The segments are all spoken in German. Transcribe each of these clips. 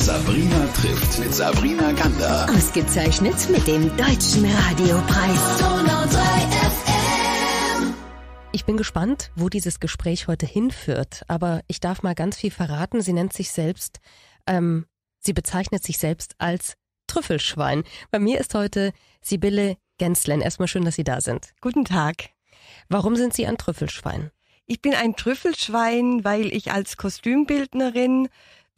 Sabrina trifft mit Sabrina Gander. Ausgezeichnet mit dem Deutschen Radiopreis. Ich bin gespannt, wo dieses Gespräch heute hinführt, aber ich darf mal ganz viel verraten. Sie nennt sich selbst, ähm, sie bezeichnet sich selbst als Trüffelschwein. Bei mir ist heute Sibylle Genslen. Erstmal schön, dass Sie da sind. Guten Tag. Warum sind Sie ein Trüffelschwein? Ich bin ein Trüffelschwein, weil ich als Kostümbildnerin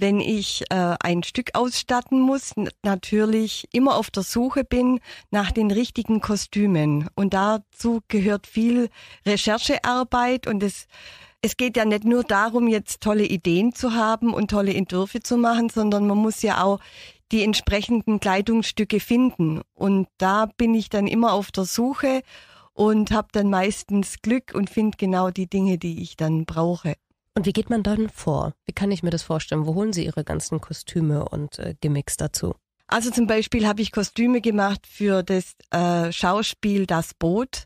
wenn ich äh, ein Stück ausstatten muss, natürlich immer auf der Suche bin nach den richtigen Kostümen. Und dazu gehört viel Recherchearbeit und es es geht ja nicht nur darum, jetzt tolle Ideen zu haben und tolle Entwürfe zu machen, sondern man muss ja auch die entsprechenden Kleidungsstücke finden. Und da bin ich dann immer auf der Suche und habe dann meistens Glück und finde genau die Dinge, die ich dann brauche. Und wie geht man dann vor? Wie kann ich mir das vorstellen? Wo holen Sie Ihre ganzen Kostüme und äh, Gimmicks dazu? Also zum Beispiel habe ich Kostüme gemacht für das äh, Schauspiel Das Boot.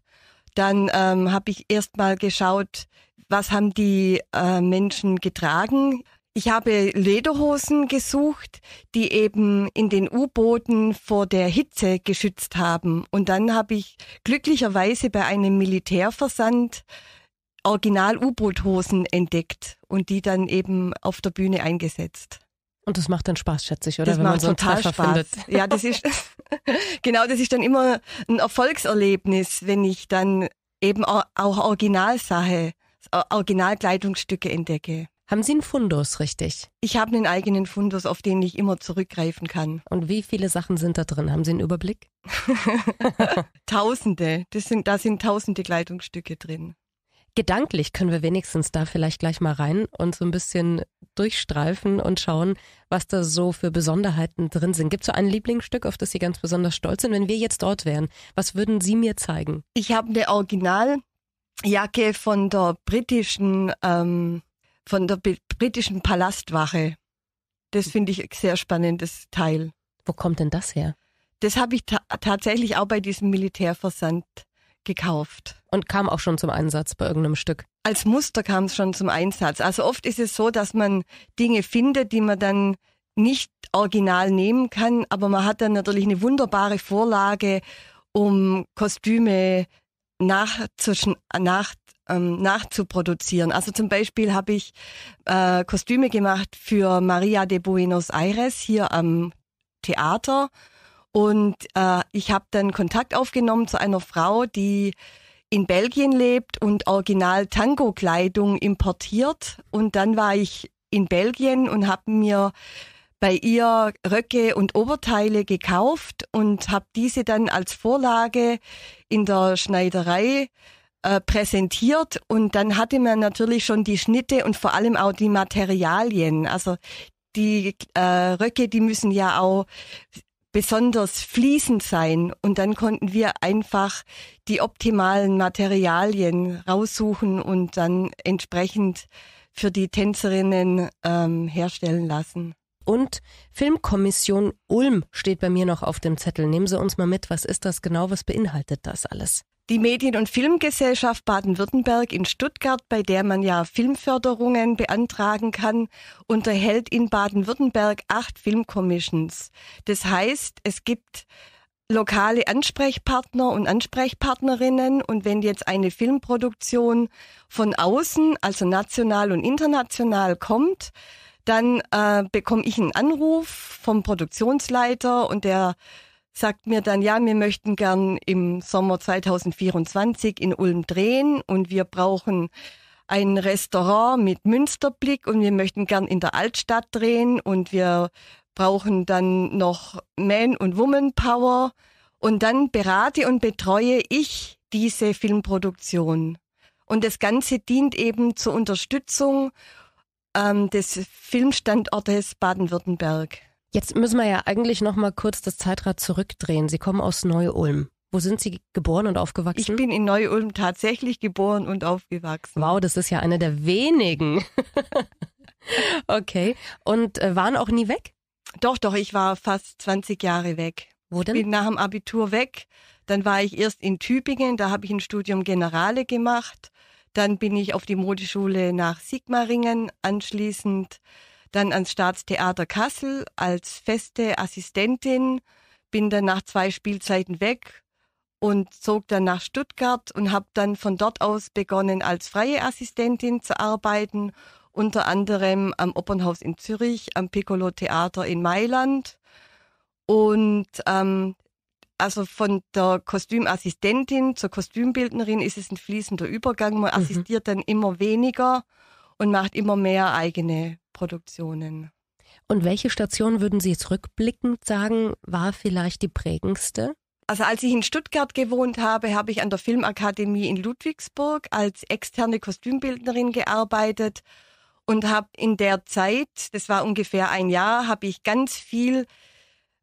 Dann ähm, habe ich erstmal geschaut, was haben die äh, Menschen getragen. Ich habe Lederhosen gesucht, die eben in den U-Booten vor der Hitze geschützt haben. Und dann habe ich glücklicherweise bei einem Militärversand Original-U-Boot-Hosen entdeckt und die dann eben auf der Bühne eingesetzt. Und das macht dann Spaß, schätze ich, oder? Das Wenn macht so total Treffer Spaß. Findet. Ja, das ist genau, das ist dann immer ein Erfolgserlebnis, wenn ich dann eben auch Originalsache, Originalkleidungsstücke entdecke. Haben Sie einen Fundus, richtig? Ich habe einen eigenen Fundus, auf den ich immer zurückgreifen kann. Und wie viele Sachen sind da drin? Haben Sie einen Überblick? tausende. Das sind, da sind tausende Kleidungsstücke drin gedanklich können wir wenigstens da vielleicht gleich mal rein und so ein bisschen durchstreifen und schauen, was da so für Besonderheiten drin sind. Gibt es so ein Lieblingsstück, auf das Sie ganz besonders stolz sind? Wenn wir jetzt dort wären, was würden Sie mir zeigen? Ich habe eine Originaljacke von der britischen, ähm, von der britischen Palastwache. Das finde ich ein sehr spannendes Teil. Wo kommt denn das her? Das habe ich ta tatsächlich auch bei diesem Militärversand gekauft und kam auch schon zum Einsatz bei irgendeinem Stück? Als Muster kam es schon zum Einsatz. Also oft ist es so, dass man Dinge findet, die man dann nicht original nehmen kann, aber man hat dann natürlich eine wunderbare Vorlage, um Kostüme nach, nach, ähm, nachzuproduzieren. Also zum Beispiel habe ich äh, Kostüme gemacht für Maria de Buenos Aires hier am Theater und äh, ich habe dann Kontakt aufgenommen zu einer Frau, die in Belgien lebt und original Tango-Kleidung importiert. Und dann war ich in Belgien und habe mir bei ihr Röcke und Oberteile gekauft und habe diese dann als Vorlage in der Schneiderei äh, präsentiert und dann hatte man natürlich schon die Schnitte und vor allem auch die Materialien. Also die äh, Röcke, die müssen ja auch besonders fließend sein. Und dann konnten wir einfach die optimalen Materialien raussuchen und dann entsprechend für die Tänzerinnen ähm, herstellen lassen. Und Filmkommission Ulm steht bei mir noch auf dem Zettel. Nehmen Sie uns mal mit, was ist das genau, was beinhaltet das alles? Die Medien- und Filmgesellschaft Baden-Württemberg in Stuttgart, bei der man ja Filmförderungen beantragen kann, unterhält in Baden-Württemberg acht Filmcommissions. Das heißt, es gibt lokale Ansprechpartner und Ansprechpartnerinnen und wenn jetzt eine Filmproduktion von außen, also national und international kommt, dann äh, bekomme ich einen Anruf vom Produktionsleiter und der sagt mir dann, ja, wir möchten gern im Sommer 2024 in Ulm drehen und wir brauchen ein Restaurant mit Münsterblick und wir möchten gern in der Altstadt drehen und wir brauchen dann noch Man- und Woman-Power und dann berate und betreue ich diese Filmproduktion. Und das Ganze dient eben zur Unterstützung ähm, des Filmstandortes Baden-Württemberg. Jetzt müssen wir ja eigentlich noch mal kurz das Zeitrad zurückdrehen. Sie kommen aus Neu-Ulm. Wo sind Sie geboren und aufgewachsen? Ich bin in Neu-Ulm tatsächlich geboren und aufgewachsen. Wow, das ist ja eine der wenigen. okay. Und äh, waren auch nie weg? Doch, doch, ich war fast 20 Jahre weg. Wo denn? Ich bin nach dem Abitur weg. Dann war ich erst in Tübingen, da habe ich ein Studium Generale gemacht. Dann bin ich auf die Modeschule nach Sigmaringen anschließend dann ans Staatstheater Kassel als feste Assistentin, bin dann nach zwei Spielzeiten weg und zog dann nach Stuttgart und habe dann von dort aus begonnen, als freie Assistentin zu arbeiten, unter anderem am Opernhaus in Zürich, am Piccolo Theater in Mailand und ähm, also von der Kostümassistentin zur Kostümbildnerin ist es ein fließender Übergang. Man mhm. assistiert dann immer weniger und macht immer mehr eigene Produktionen. Und welche Station würden Sie jetzt rückblickend sagen, war vielleicht die prägendste? Also als ich in Stuttgart gewohnt habe, habe ich an der Filmakademie in Ludwigsburg als externe Kostümbildnerin gearbeitet und habe in der Zeit, das war ungefähr ein Jahr, habe ich ganz viel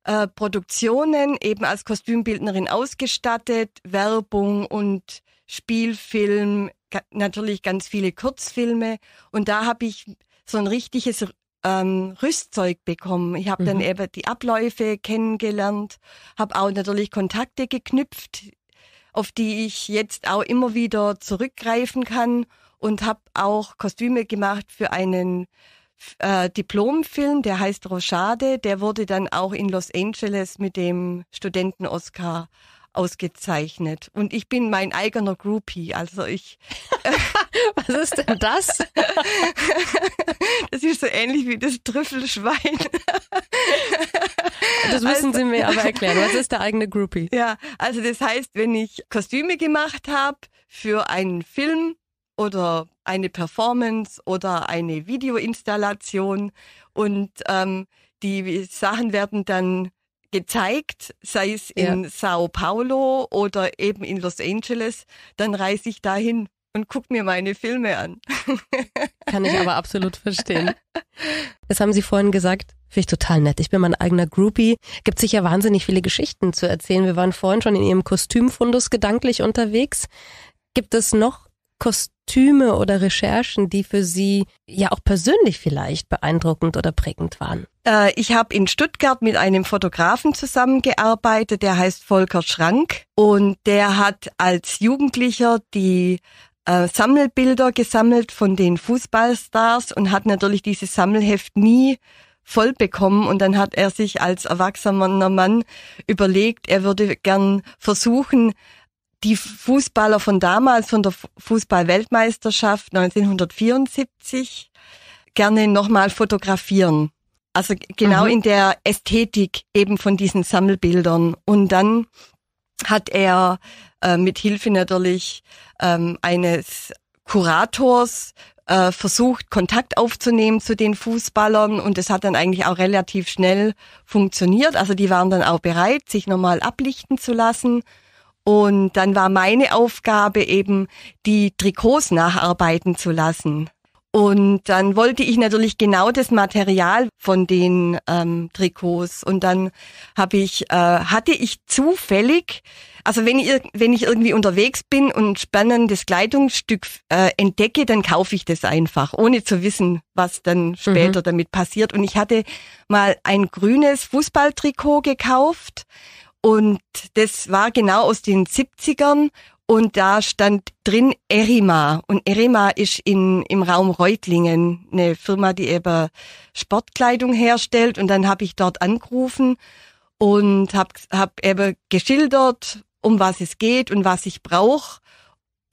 äh, Produktionen eben als Kostümbildnerin ausgestattet, Werbung und Spielfilm, natürlich ganz viele Kurzfilme und da habe ich so ein richtiges ähm, Rüstzeug bekommen. Ich habe mhm. dann eben die Abläufe kennengelernt, habe auch natürlich Kontakte geknüpft, auf die ich jetzt auch immer wieder zurückgreifen kann und habe auch Kostüme gemacht für einen äh, Diplomfilm, der heißt Rochade. Der wurde dann auch in Los Angeles mit dem Studenten-Oscar ausgezeichnet. Und ich bin mein eigener Groupie. Also ich. Was ist denn das? das ist so ähnlich wie das Trüffelschwein. das müssen also, Sie mir aber erklären. Was ist der eigene Groupie? Ja, also das heißt, wenn ich Kostüme gemacht habe für einen Film oder eine Performance oder eine Videoinstallation und ähm, die Sachen werden dann gezeigt, sei es in ja. Sao Paulo oder eben in Los Angeles, dann reise ich dahin und guck mir meine Filme an. Kann ich aber absolut verstehen. Das haben Sie vorhin gesagt. Finde ich total nett. Ich bin mein eigener Groupie. Gibt sicher wahnsinnig viele Geschichten zu erzählen. Wir waren vorhin schon in Ihrem Kostümfundus gedanklich unterwegs. Gibt es noch Kostüme? Irrtüme oder Recherchen, die für Sie ja auch persönlich vielleicht beeindruckend oder prägend waren? Äh, ich habe in Stuttgart mit einem Fotografen zusammengearbeitet, der heißt Volker Schrank und der hat als Jugendlicher die äh, Sammelbilder gesammelt von den Fußballstars und hat natürlich dieses Sammelheft nie voll bekommen und dann hat er sich als erwachsener Mann überlegt, er würde gern versuchen, die Fußballer von damals, von der Fußballweltmeisterschaft 1974, gerne nochmal fotografieren. Also genau mhm. in der Ästhetik eben von diesen Sammelbildern. Und dann hat er äh, mit Hilfe natürlich ähm, eines Kurators äh, versucht, Kontakt aufzunehmen zu den Fußballern und es hat dann eigentlich auch relativ schnell funktioniert. Also die waren dann auch bereit, sich nochmal ablichten zu lassen und dann war meine Aufgabe eben, die Trikots nacharbeiten zu lassen. Und dann wollte ich natürlich genau das Material von den ähm, Trikots. Und dann habe ich, äh, hatte ich zufällig, also wenn ich, wenn ich irgendwie unterwegs bin und spannendes Kleidungsstück äh, entdecke, dann kaufe ich das einfach, ohne zu wissen, was dann mhm. später mhm. damit passiert. Und ich hatte mal ein grünes Fußballtrikot gekauft und das war genau aus den 70ern und da stand drin Erima. Und Erima ist in, im Raum Reutlingen eine Firma, die eben Sportkleidung herstellt. Und dann habe ich dort angerufen und habe hab eben geschildert, um was es geht und was ich brauche.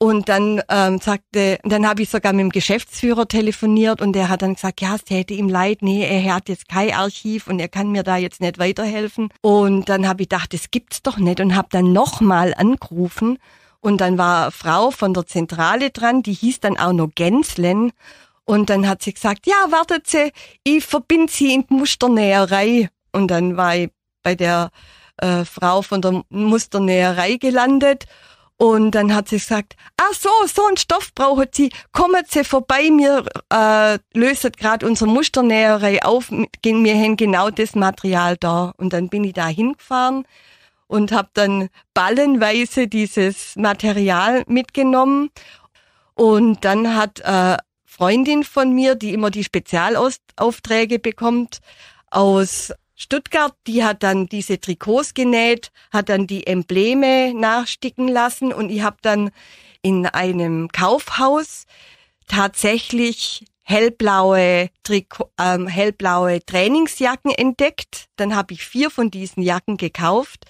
Und dann ähm, sagte, dann habe ich sogar mit dem Geschäftsführer telefoniert und der hat dann gesagt, ja, es täte ihm leid, nee, er hat jetzt kein Archiv und er kann mir da jetzt nicht weiterhelfen. Und dann habe ich gedacht, das gibt's doch nicht und habe dann nochmal angerufen und dann war eine Frau von der Zentrale dran, die hieß dann auch noch Gänslen und dann hat sie gesagt, ja, wartet Sie, ich verbinde Sie in die Musternäherei. Und dann war ich bei der äh, Frau von der Musternäherei gelandet und dann hat sie gesagt, ach so, so ein Stoff braucht Sie, kommen Sie vorbei, mir äh, löset gerade unsere Musternäherei auf, mir hin genau das Material da. Und dann bin ich da hingefahren und habe dann ballenweise dieses Material mitgenommen. Und dann hat äh, Freundin von mir, die immer die Spezialaufträge bekommt, aus Stuttgart, die hat dann diese Trikots genäht, hat dann die Embleme nachsticken lassen und ich habe dann in einem Kaufhaus tatsächlich hellblaue, Triko ähm, hellblaue Trainingsjacken entdeckt. Dann habe ich vier von diesen Jacken gekauft.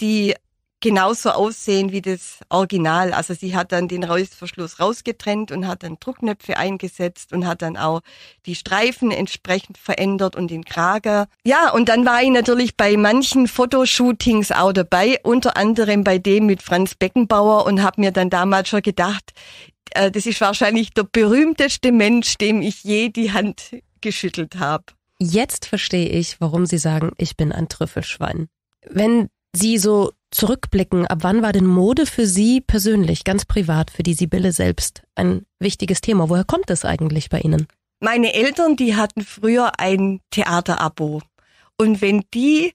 Die genauso aussehen wie das Original. Also sie hat dann den Reißverschluss rausgetrennt und hat dann Druckknöpfe eingesetzt und hat dann auch die Streifen entsprechend verändert und den Krager. Ja, und dann war ich natürlich bei manchen Fotoshootings auch dabei, unter anderem bei dem mit Franz Beckenbauer und habe mir dann damals schon gedacht, äh, das ist wahrscheinlich der berühmteste Mensch, dem ich je die Hand geschüttelt habe. Jetzt verstehe ich, warum Sie sagen, ich bin ein Trüffelschwein. Wenn Sie so zurückblicken, ab wann war denn Mode für Sie persönlich, ganz privat, für die Sibylle selbst ein wichtiges Thema? Woher kommt das eigentlich bei Ihnen? Meine Eltern, die hatten früher ein Theaterabo. Und wenn die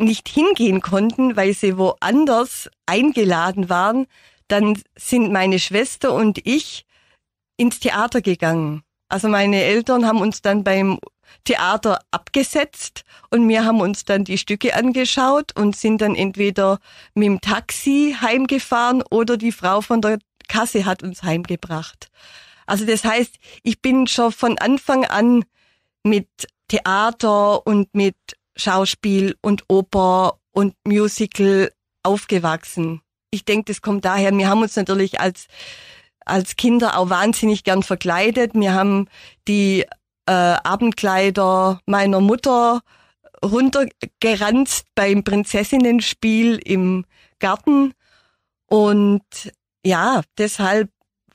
nicht hingehen konnten, weil sie woanders eingeladen waren, dann sind meine Schwester und ich ins Theater gegangen. Also meine Eltern haben uns dann beim Theater abgesetzt und wir haben uns dann die Stücke angeschaut und sind dann entweder mit dem Taxi heimgefahren oder die Frau von der Kasse hat uns heimgebracht. Also das heißt, ich bin schon von Anfang an mit Theater und mit Schauspiel und Oper und Musical aufgewachsen. Ich denke, das kommt daher. Wir haben uns natürlich als als Kinder auch wahnsinnig gern verkleidet. Wir haben die äh, Abendkleider meiner Mutter runtergeranzt beim Prinzessinnenspiel im Garten. Und ja, deshalb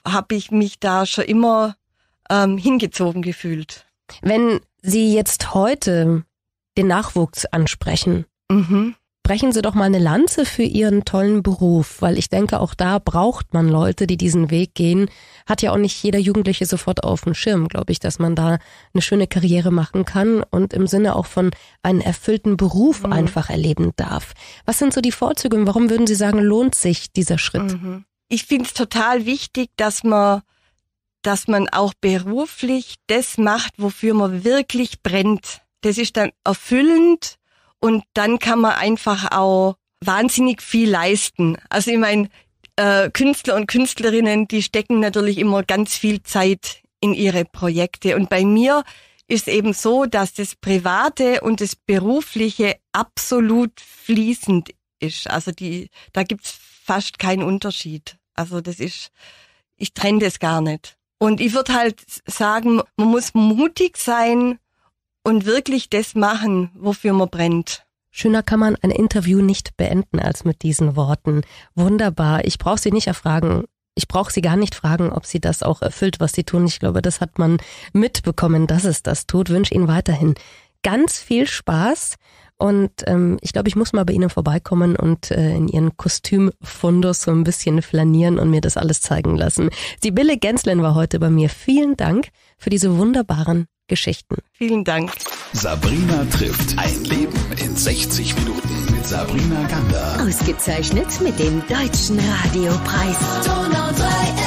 habe ich mich da schon immer ähm, hingezogen gefühlt. Wenn Sie jetzt heute den Nachwuchs ansprechen, mhm brechen Sie doch mal eine Lanze für Ihren tollen Beruf, weil ich denke, auch da braucht man Leute, die diesen Weg gehen. Hat ja auch nicht jeder Jugendliche sofort auf dem Schirm, glaube ich, dass man da eine schöne Karriere machen kann und im Sinne auch von einem erfüllten Beruf mhm. einfach erleben darf. Was sind so die Vorzüge und warum würden Sie sagen, lohnt sich dieser Schritt? Mhm. Ich finde es total wichtig, dass man dass man auch beruflich das macht, wofür man wirklich brennt. Das ist dann erfüllend und dann kann man einfach auch wahnsinnig viel leisten. Also ich meine, äh, Künstler und Künstlerinnen, die stecken natürlich immer ganz viel Zeit in ihre Projekte. Und bei mir ist eben so, dass das Private und das Berufliche absolut fließend ist. Also die, da gibt's fast keinen Unterschied. Also das ist, ich trenne das gar nicht. Und ich würde halt sagen, man muss mutig sein, und wirklich das machen, wofür man brennt. Schöner kann man ein Interview nicht beenden als mit diesen Worten. Wunderbar. Ich brauche Sie nicht erfragen. Ich brauche Sie gar nicht fragen, ob Sie das auch erfüllt, was Sie tun. Ich glaube, das hat man mitbekommen, dass es das tut. Wünsche Ihnen weiterhin ganz viel Spaß. Und ähm, ich glaube, ich muss mal bei Ihnen vorbeikommen und äh, in Ihren Kostümfundus so ein bisschen flanieren und mir das alles zeigen lassen. Sibylle Genslin war heute bei mir. Vielen Dank für diese wunderbaren Geschichten. Vielen Dank. Sabrina trifft ein Leben in 60 Minuten mit Sabrina Gander. Ausgezeichnet mit dem Deutschen Radiopreis. Donau 3